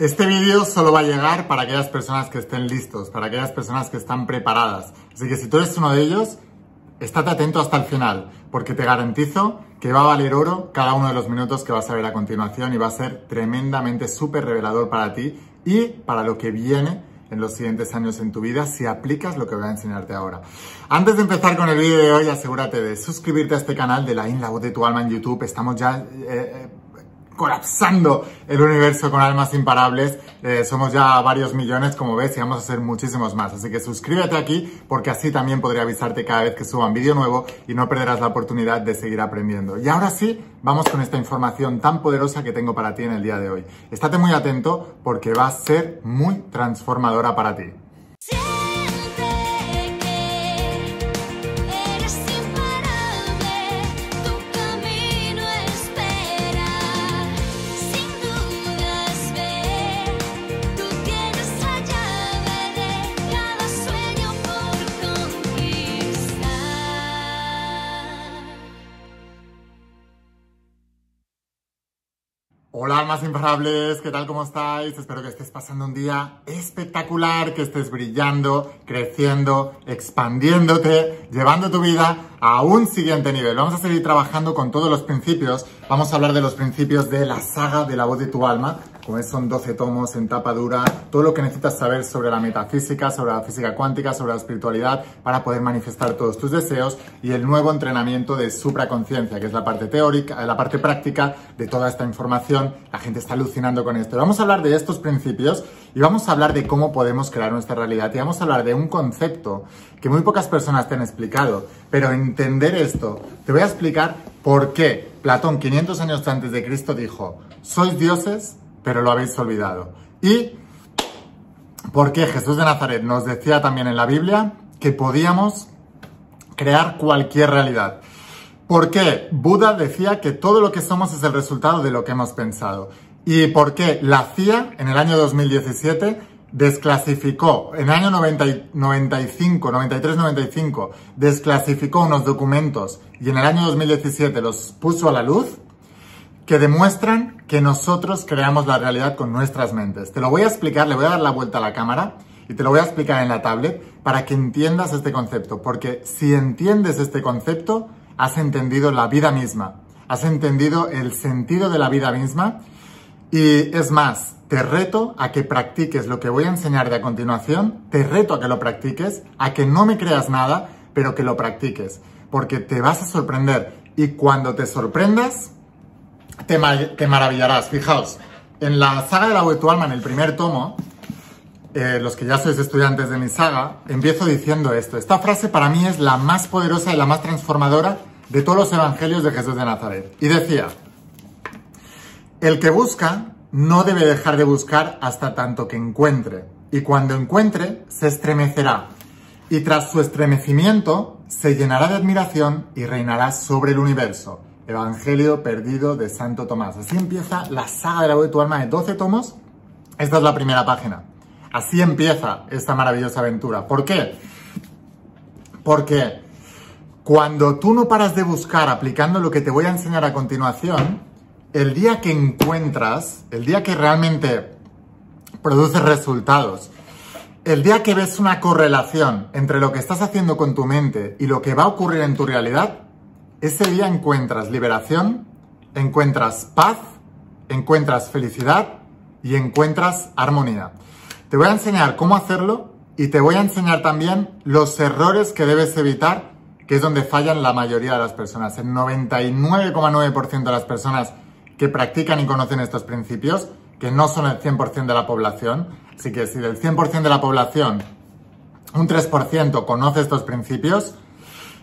Este vídeo solo va a llegar para aquellas personas que estén listos, para aquellas personas que están preparadas. Así que si tú eres uno de ellos, estate atento hasta el final, porque te garantizo que va a valer oro cada uno de los minutos que vas a ver a continuación y va a ser tremendamente súper revelador para ti y para lo que viene en los siguientes años en tu vida si aplicas lo que voy a enseñarte ahora. Antes de empezar con el vídeo de hoy, asegúrate de suscribirte a este canal de la In La Voz de tu Alma en YouTube. Estamos ya... Eh, eh, colapsando el universo con almas imparables. Eh, somos ya varios millones, como ves, y vamos a ser muchísimos más. Así que suscríbete aquí porque así también podré avisarte cada vez que suban vídeo nuevo y no perderás la oportunidad de seguir aprendiendo. Y ahora sí, vamos con esta información tan poderosa que tengo para ti en el día de hoy. Estate muy atento porque va a ser muy transformadora para ti. más imparables, ¿qué tal? ¿Cómo estáis? Espero que estés pasando un día espectacular, que estés brillando, creciendo, expandiéndote, llevando tu vida a un siguiente nivel. Vamos a seguir trabajando con todos los principios. Vamos a hablar de los principios de la saga de la voz de tu alma, como son 12 tomos en tapa dura, todo lo que necesitas saber sobre la metafísica, sobre la física cuántica, sobre la espiritualidad, para poder manifestar todos tus deseos y el nuevo entrenamiento de supraconciencia, que es la parte teórica, la parte práctica de toda esta información. La gente está alucinando con esto. Vamos a hablar de estos principios y vamos a hablar de cómo podemos crear nuestra realidad y vamos a hablar de un concepto que muy pocas personas te han explicado, pero entender esto, te voy a explicar por qué Platón 500 años antes de Cristo dijo, sois dioses pero lo habéis olvidado. Y porque Jesús de Nazaret nos decía también en la Biblia que podíamos crear cualquier realidad. ¿Por qué? Buda decía que todo lo que somos es el resultado de lo que hemos pensado. ¿Y por qué la CIA en el año 2017 desclasificó, en el año 95, 93, 95, desclasificó unos documentos y en el año 2017 los puso a la luz que demuestran que nosotros creamos la realidad con nuestras mentes. Te lo voy a explicar, le voy a dar la vuelta a la cámara y te lo voy a explicar en la tablet para que entiendas este concepto, porque si entiendes este concepto, has entendido la vida misma, has entendido el sentido de la vida misma y es más, te reto a que practiques lo que voy a enseñar de a continuación, te reto a que lo practiques, a que no me creas nada, pero que lo practiques, porque te vas a sorprender y cuando te sorprendas, te, maravillarás. Fijaos, en la saga de la tu Alma, en el primer tomo, eh, los que ya sois estudiantes de mi saga, empiezo diciendo esto. Esta frase para mí es la más poderosa y la más transformadora de todos los evangelios de Jesús de Nazaret. Y decía, el que busca no debe dejar de buscar hasta tanto que encuentre, y cuando encuentre se estremecerá, y tras su estremecimiento se llenará de admiración y reinará sobre el universo. Evangelio Perdido de Santo Tomás. Así empieza la saga de la voz de tu alma de 12 tomos. Esta es la primera página. Así empieza esta maravillosa aventura. ¿Por qué? Porque cuando tú no paras de buscar aplicando lo que te voy a enseñar a continuación, el día que encuentras, el día que realmente produces resultados, el día que ves una correlación entre lo que estás haciendo con tu mente y lo que va a ocurrir en tu realidad, ese día encuentras liberación, encuentras paz, encuentras felicidad y encuentras armonía. Te voy a enseñar cómo hacerlo y te voy a enseñar también los errores que debes evitar, que es donde fallan la mayoría de las personas. El 99,9% de las personas que practican y conocen estos principios, que no son el 100% de la población, así que si del 100% de la población un 3% conoce estos principios,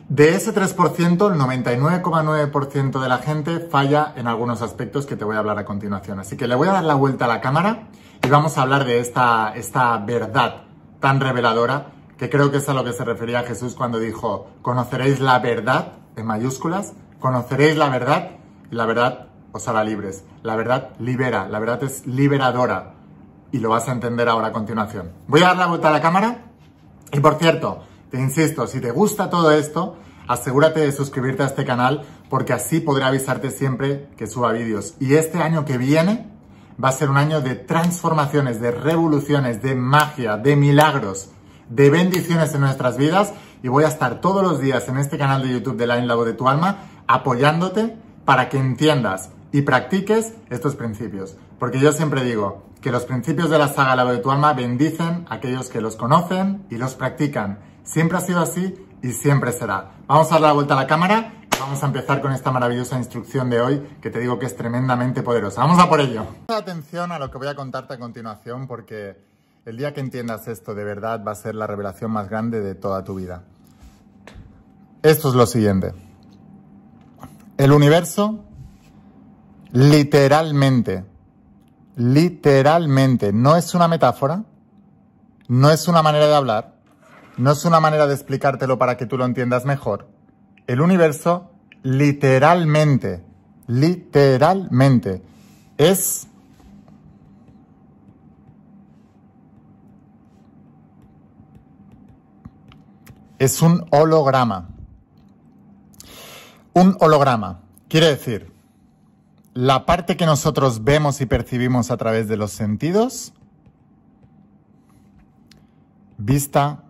de ese 3%, el 99,9% de la gente falla en algunos aspectos que te voy a hablar a continuación. Así que le voy a dar la vuelta a la cámara y vamos a hablar de esta, esta verdad tan reveladora que creo que es a lo que se refería Jesús cuando dijo, conoceréis la verdad, en mayúsculas, conoceréis la verdad y la verdad os hará libres. La verdad libera, la verdad es liberadora y lo vas a entender ahora a continuación. Voy a dar la vuelta a la cámara y por cierto, te insisto, si te gusta todo esto, asegúrate de suscribirte a este canal porque así podré avisarte siempre que suba vídeos. Y este año que viene va a ser un año de transformaciones, de revoluciones, de magia, de milagros, de bendiciones en nuestras vidas y voy a estar todos los días en este canal de YouTube de la Lago de tu Alma apoyándote para que entiendas y practiques estos principios. Porque yo siempre digo que los principios de la saga Lago de tu Alma bendicen a aquellos que los conocen y los practican Siempre ha sido así y siempre será. Vamos a dar la vuelta a la cámara y vamos a empezar con esta maravillosa instrucción de hoy que te digo que es tremendamente poderosa. Vamos a por ello. Atención a lo que voy a contarte a continuación porque el día que entiendas esto de verdad va a ser la revelación más grande de toda tu vida. Esto es lo siguiente. El universo literalmente, literalmente, no es una metáfora, no es una manera de hablar, ¿No es una manera de explicártelo para que tú lo entiendas mejor? El universo literalmente, literalmente, es es un holograma. Un holograma quiere decir la parte que nosotros vemos y percibimos a través de los sentidos, vista,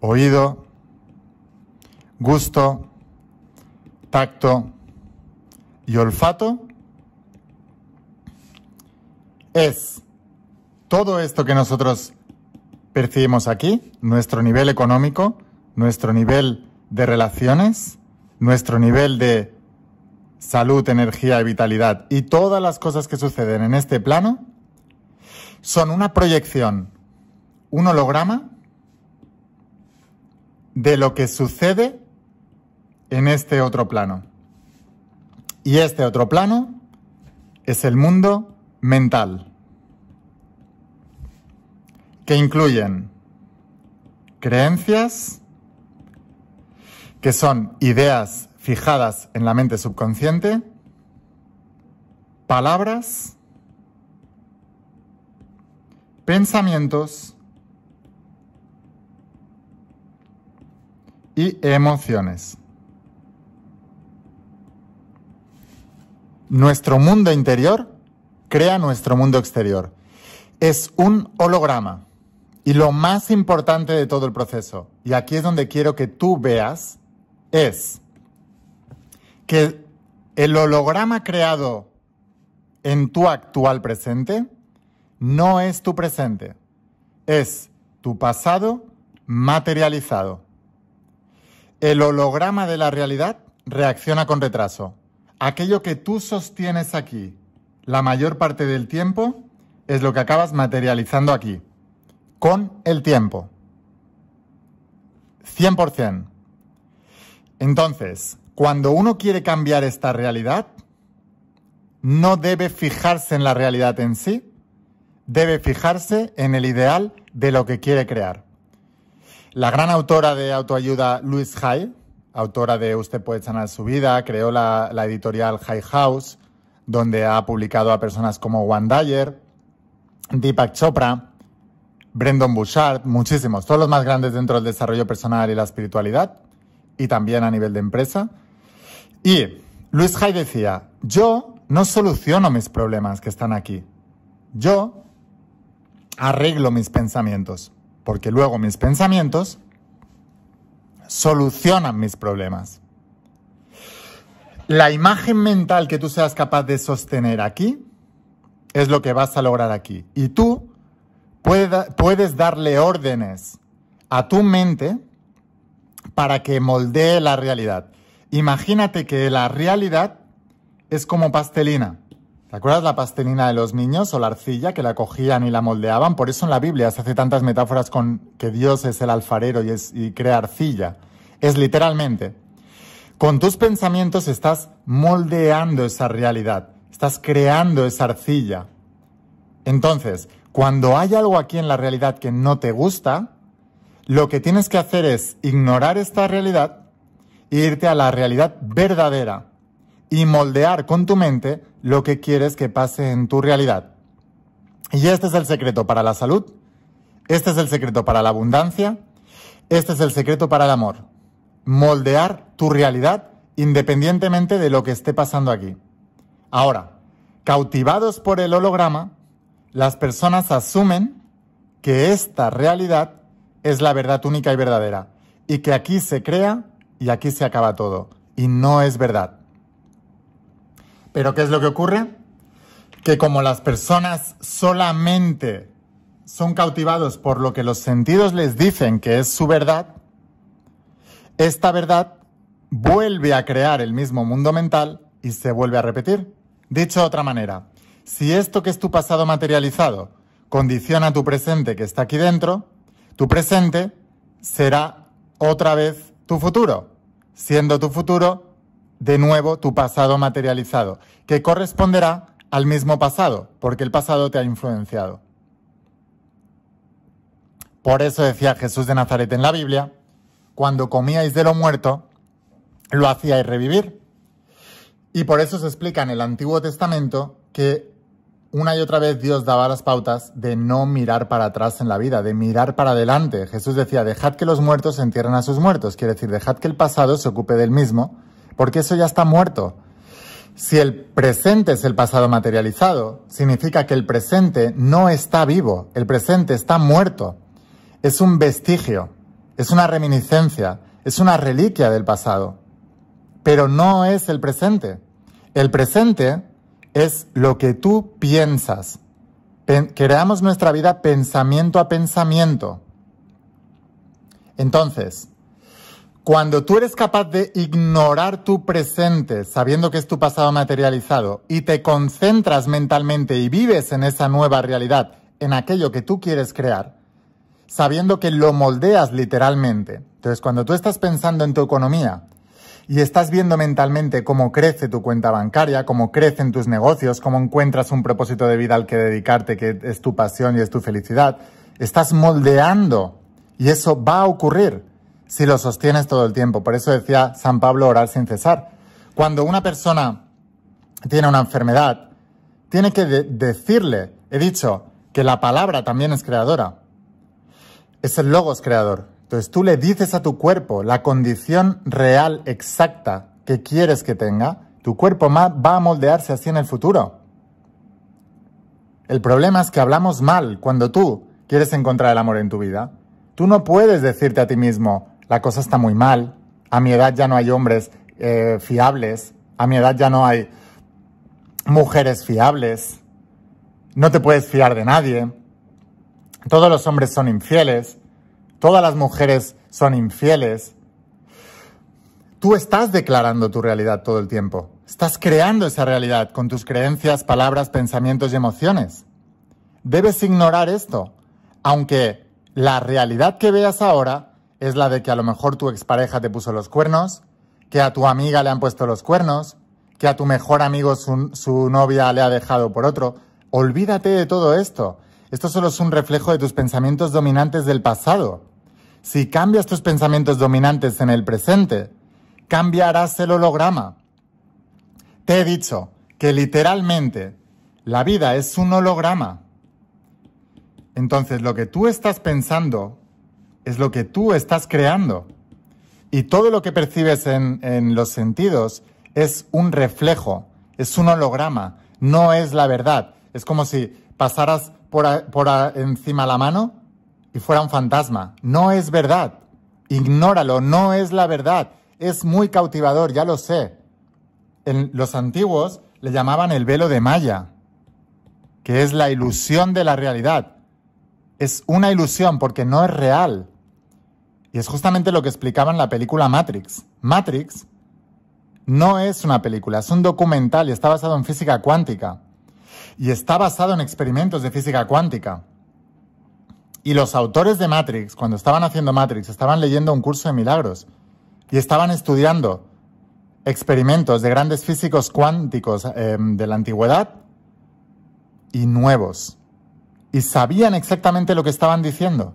oído, gusto, tacto y olfato es todo esto que nosotros percibimos aquí, nuestro nivel económico, nuestro nivel de relaciones, nuestro nivel de salud, energía y vitalidad y todas las cosas que suceden en este plano son una proyección, un holograma de lo que sucede en este otro plano. Y este otro plano es el mundo mental, que incluyen creencias, que son ideas fijadas en la mente subconsciente, palabras, pensamientos, y emociones. Nuestro mundo interior crea nuestro mundo exterior. Es un holograma. Y lo más importante de todo el proceso, y aquí es donde quiero que tú veas, es que el holograma creado en tu actual presente no es tu presente, es tu pasado materializado. El holograma de la realidad reacciona con retraso. Aquello que tú sostienes aquí la mayor parte del tiempo es lo que acabas materializando aquí, con el tiempo. 100%. Entonces, cuando uno quiere cambiar esta realidad, no debe fijarse en la realidad en sí, debe fijarse en el ideal de lo que quiere crear. La gran autora de autoayuda Louise Hay, autora de Usted puede sanar su vida, creó la, editorial High House, donde ha publicado a personas como Juan Dyer, Deepak Chopra, Brendan Bouchard, muchísimos, todos los más grandes dentro del desarrollo personal y la espiritualidad, y también a nivel de empresa. Y Luis Hay decía, yo no soluciono mis problemas que están aquí, yo arreglo mis pensamientos porque luego mis pensamientos solucionan mis problemas. La imagen mental que tú seas capaz de sostener aquí es lo que vas a lograr aquí. Y tú puedes darle órdenes a tu mente para que moldee la realidad. Imagínate que la realidad es como pastelina. ¿Te acuerdas la pastelina de los niños o la arcilla que la cogían y la moldeaban? Por eso en la Biblia se hace tantas metáforas con que Dios es el alfarero y, es, y crea arcilla. Es literalmente. Con tus pensamientos estás moldeando esa realidad, estás creando esa arcilla. Entonces, cuando hay algo aquí en la realidad que no te gusta, lo que tienes que hacer es ignorar esta realidad e irte a la realidad verdadera, y moldear con tu mente lo que quieres que pase en tu realidad. Y este es el secreto para la salud, este es el secreto para la abundancia, este es el secreto para el amor. Moldear tu realidad independientemente de lo que esté pasando aquí. Ahora, cautivados por el holograma, las personas asumen que esta realidad es la verdad única y verdadera, y que aquí se crea y aquí se acaba todo, y no es verdad. Pero ¿qué es lo que ocurre? Que como las personas solamente son cautivados por lo que los sentidos les dicen que es su verdad, esta verdad vuelve a crear el mismo mundo mental y se vuelve a repetir. Dicho de otra manera, si esto que es tu pasado materializado condiciona tu presente que está aquí dentro, tu presente será otra vez tu futuro, siendo tu futuro de nuevo tu pasado materializado, que corresponderá al mismo pasado, porque el pasado te ha influenciado. Por eso decía Jesús de Nazaret en la Biblia, cuando comíais de lo muerto, lo hacíais revivir. Y por eso se explica en el Antiguo Testamento que una y otra vez Dios daba las pautas de no mirar para atrás en la vida, de mirar para adelante. Jesús decía, dejad que los muertos entierren a sus muertos, quiere decir, dejad que el pasado se ocupe del mismo porque eso ya está muerto. Si el presente es el pasado materializado, significa que el presente no está vivo, el presente está muerto. Es un vestigio, es una reminiscencia, es una reliquia del pasado. Pero no es el presente. El presente es lo que tú piensas. creamos nuestra vida pensamiento a pensamiento. Entonces, cuando tú eres capaz de ignorar tu presente, sabiendo que es tu pasado materializado, y te concentras mentalmente y vives en esa nueva realidad, en aquello que tú quieres crear, sabiendo que lo moldeas literalmente. Entonces, cuando tú estás pensando en tu economía y estás viendo mentalmente cómo crece tu cuenta bancaria, cómo crecen tus negocios, cómo encuentras un propósito de vida al que dedicarte, que es tu pasión y es tu felicidad, estás moldeando y eso va a ocurrir si lo sostienes todo el tiempo. Por eso decía San Pablo orar sin cesar. Cuando una persona tiene una enfermedad, tiene que decirle, he dicho, que la palabra también es creadora. Es el logos creador. Entonces tú le dices a tu cuerpo la condición real exacta que quieres que tenga, tu cuerpo va a moldearse así en el futuro. El problema es que hablamos mal cuando tú quieres encontrar el amor en tu vida. Tú no puedes decirte a ti mismo, la cosa está muy mal, a mi edad ya no hay hombres eh, fiables, a mi edad ya no hay mujeres fiables, no te puedes fiar de nadie, todos los hombres son infieles, todas las mujeres son infieles. Tú estás declarando tu realidad todo el tiempo, estás creando esa realidad con tus creencias, palabras, pensamientos y emociones. Debes ignorar esto, aunque la realidad que veas ahora es la de que a lo mejor tu expareja te puso los cuernos, que a tu amiga le han puesto los cuernos, que a tu mejor amigo su, novia le ha dejado por otro. Olvídate de todo esto. Esto solo es un reflejo de tus pensamientos dominantes del pasado. Si cambias tus pensamientos dominantes en el presente, cambiarás el holograma. Te he dicho que literalmente la vida es un holograma. Entonces lo que tú estás pensando es lo que tú estás creando. Y todo lo que percibes en, los sentidos es un reflejo, es un holograma, no es la verdad. Es como si pasaras por, por encima la mano y fuera un fantasma. No es verdad. Ignóralo, no es la verdad. Es muy cautivador, ya lo sé. En los antiguos le llamaban el velo de Maya, que es la ilusión de la realidad es una ilusión porque no es real. Y es justamente lo que explicaba en la película Matrix. Matrix no es una película, es un documental y está basado en física cuántica. Y está basado en experimentos de física cuántica. Y los autores de Matrix, cuando estaban haciendo Matrix, estaban leyendo un curso de milagros y estaban estudiando experimentos de grandes físicos cuánticos eh, de la antigüedad y nuevos y sabían exactamente lo que estaban diciendo.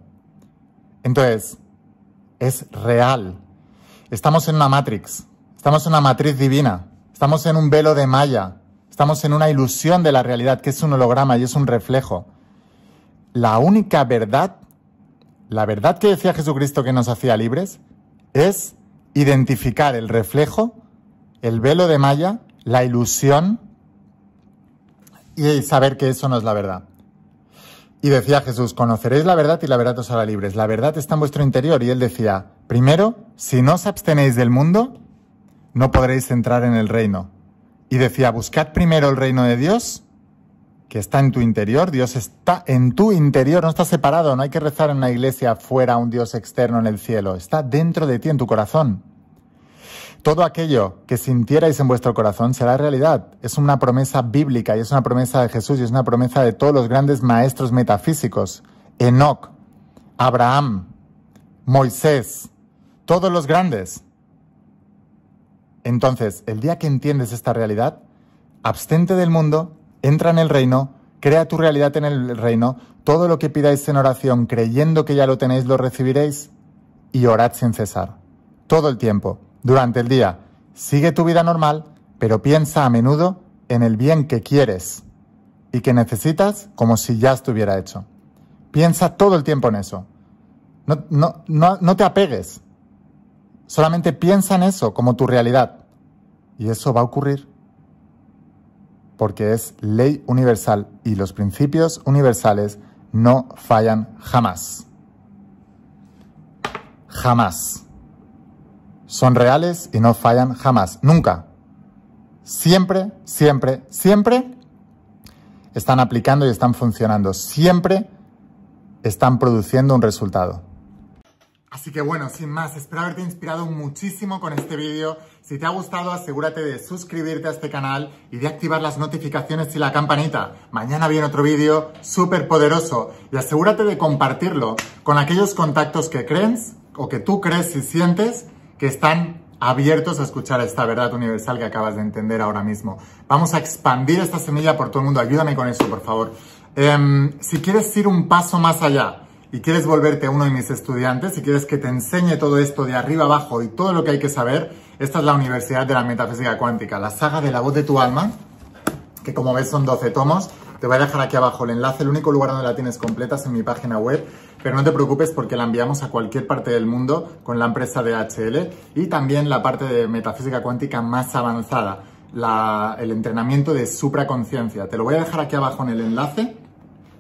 Entonces, es real. Estamos en una matrix, estamos en una matriz divina, estamos en un velo de malla, estamos en una ilusión de la realidad que es un holograma y es un reflejo. La única verdad, la verdad que decía Jesucristo que nos hacía libres, es identificar el reflejo, el velo de malla, la ilusión y saber que eso no es la verdad. Y decía Jesús, conoceréis la verdad y la verdad os hará libres. La verdad está en vuestro interior. Y él decía, primero, si no os abstenéis del mundo, no podréis entrar en el reino. Y decía, buscad primero el reino de Dios, que está en tu interior. Dios está en tu interior, no está separado. No hay que rezar en una iglesia fuera a un Dios externo en el cielo. Está dentro de ti, en tu corazón todo aquello que sintierais en vuestro corazón será realidad. Es una promesa bíblica y es una promesa de Jesús y es una promesa de todos los grandes maestros metafísicos. Enoch, Abraham, Moisés, todos los grandes. Entonces, el día que entiendes esta realidad, abstente del mundo, entra en el reino, crea tu realidad en el reino, todo lo que pidáis en oración creyendo que ya lo tenéis, lo recibiréis y orad sin cesar, todo el tiempo durante el día. Sigue tu vida normal, pero piensa a menudo en el bien que quieres y que necesitas como si ya estuviera hecho. Piensa todo el tiempo en eso. No, no, no, te apegues. Solamente piensa en eso como tu realidad. Y eso va a ocurrir. Porque es ley universal y los principios universales no fallan jamás. Jamás son reales y no fallan jamás, nunca. Siempre, siempre, siempre están aplicando y están funcionando. Siempre están produciendo un resultado. Así que bueno, sin más, espero haberte inspirado muchísimo con este vídeo. Si te ha gustado, asegúrate de suscribirte a este canal y de activar las notificaciones y la campanita. Mañana viene otro vídeo súper poderoso y asegúrate de compartirlo con aquellos contactos que crees o que tú crees y sientes que están abiertos a escuchar esta verdad universal que acabas de entender ahora mismo. Vamos a expandir esta semilla por todo el mundo. Ayúdame con eso, por favor. Em, si quieres ir un paso más allá y quieres volverte uno de mis estudiantes, si quieres que te enseñe todo esto de arriba abajo y todo lo que hay que saber, esta es la Universidad de la Metafísica Cuántica, la saga de la voz de tu alma, que como ves son 12 tomos te voy a dejar aquí abajo el enlace, el único lugar donde la tienes completa es en mi página web, pero no te preocupes porque la enviamos a cualquier parte del mundo con la empresa de DHL y también la parte de metafísica cuántica más avanzada, el entrenamiento de supraconciencia. Te lo voy a dejar aquí abajo en el enlace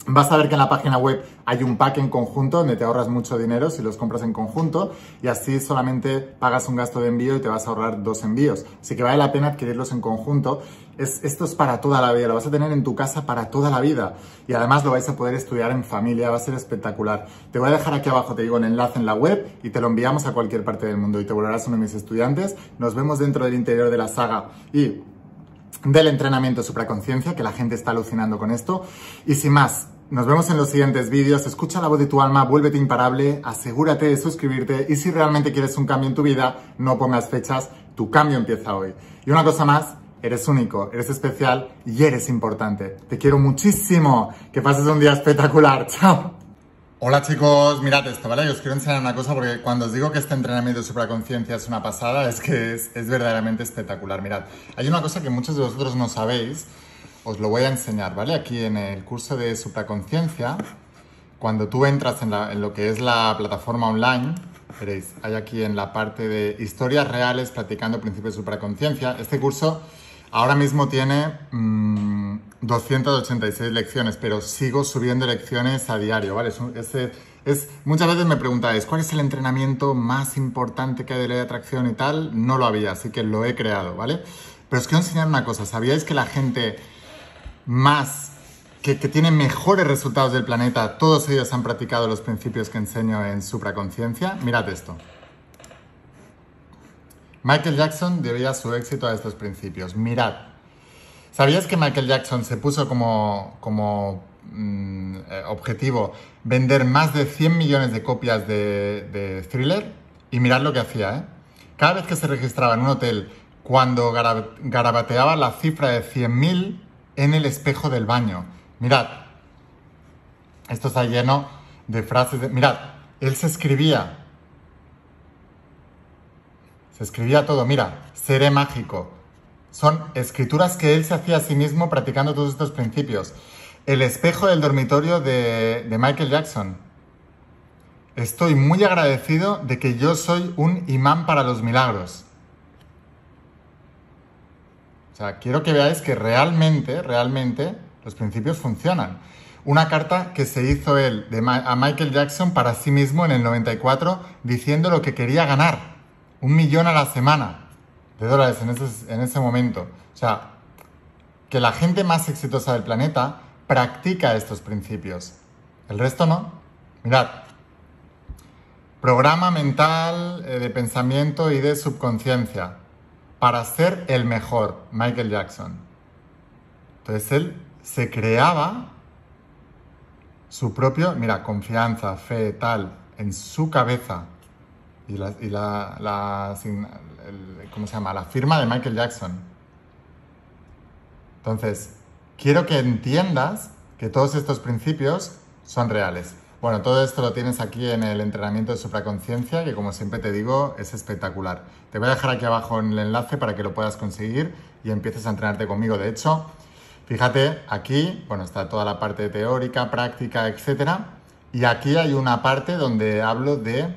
Vas a ver que en la página web hay un pack en conjunto donde te ahorras mucho dinero si los compras en conjunto y así solamente pagas un gasto de envío y te vas a ahorrar dos envíos. Así que vale la pena adquirirlos en conjunto. Es, esto es para toda la vida, lo vas a tener en tu casa para toda la vida y además lo vais a poder estudiar en familia, va a ser espectacular. Te voy a dejar aquí abajo, te digo, un enlace en la web y te lo enviamos a cualquier parte del mundo y te volverás uno de mis estudiantes. Nos vemos dentro del interior de la saga y del entrenamiento supraconciencia, que la gente está alucinando con esto. Y sin más, nos vemos en los siguientes vídeos, escucha la voz de tu alma, vuélvete imparable, asegúrate de suscribirte y si realmente quieres un cambio en tu vida, no pongas fechas, tu cambio empieza hoy. Y una cosa más, eres único, eres especial y eres importante. Te quiero muchísimo, que pases un día espectacular, chao. Hola chicos, mirad esto, ¿vale? Os quiero enseñar una cosa porque cuando os digo que este entrenamiento de superconciencia es una pasada, es que es, es verdaderamente espectacular. Mirad, hay una cosa que muchos de vosotros no sabéis os lo voy a enseñar, ¿vale? Aquí en el curso de supraconciencia, cuando tú entras en, lo que es la plataforma online, veréis, hay aquí en la parte de historias reales practicando principios de supraconciencia. Este curso ahora mismo tiene 286 mm, lecciones, pero sigo subiendo lecciones a diario, ¿vale? muchas veces me preguntáis, ¿cuál es el entrenamiento más importante que hay de ley de atracción y tal? No lo había, así que lo he creado, ¿vale? Pero os quiero enseñar una cosa, ¿sabíais que la gente más, que, tienen mejores resultados del planeta, todos ellos han practicado los principios que enseño en Supraconciencia. Mirad esto. Michael Jackson debía su éxito a estos principios. Mirad. ¿Sabías que Michael Jackson se puso como, como mm, eh, objetivo vender más de 100 millones de copias de, thriller? Y mirad lo que hacía, ¿eh? Cada vez que se registraba en un hotel, cuando garabateaba la cifra de 100.000, en el espejo del baño. Mirad, esto está lleno de frases de... Mirad, él se escribía. Se escribía todo, mira, seré mágico. Son escrituras que él se hacía a sí mismo practicando todos estos principios. El espejo del dormitorio de Michael Jackson. Estoy muy agradecido de que yo soy un imán para los milagros. O sea, quiero que veáis que realmente, realmente los principios funcionan. Una carta que se hizo él a Michael Jackson para sí mismo en el 94 diciendo lo que quería ganar. Un millón a la semana de dólares en ese, momento. O sea, que la gente más exitosa del planeta practica estos principios. El resto no. Mirad. Programa mental eh, de pensamiento y de subconsciencia para ser el mejor, Michael Jackson. Entonces él se creaba su propio, mira, confianza, fe, tal, en su cabeza. Y la, ¿cómo se llama? La firma de Michael Jackson. Entonces, quiero que entiendas que todos estos principios son reales. Bueno, todo esto lo tienes aquí en el entrenamiento de supraconciencia, que como siempre te digo, es espectacular. Te voy a dejar aquí abajo en el enlace para que lo puedas conseguir y empieces a entrenarte conmigo. De hecho, fíjate, aquí, bueno, está toda la parte teórica, práctica, etcétera. Y aquí hay una parte donde hablo de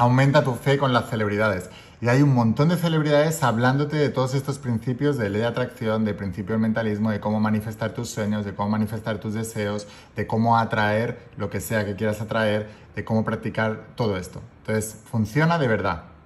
aumenta tu fe con las celebridades. Y hay un montón de celebridades hablándote de todos estos principios de ley de atracción, de principio del mentalismo, de cómo manifestar tus sueños, de cómo manifestar tus deseos, de cómo atraer lo que sea que quieras atraer, de cómo practicar todo esto. Entonces, funciona de verdad.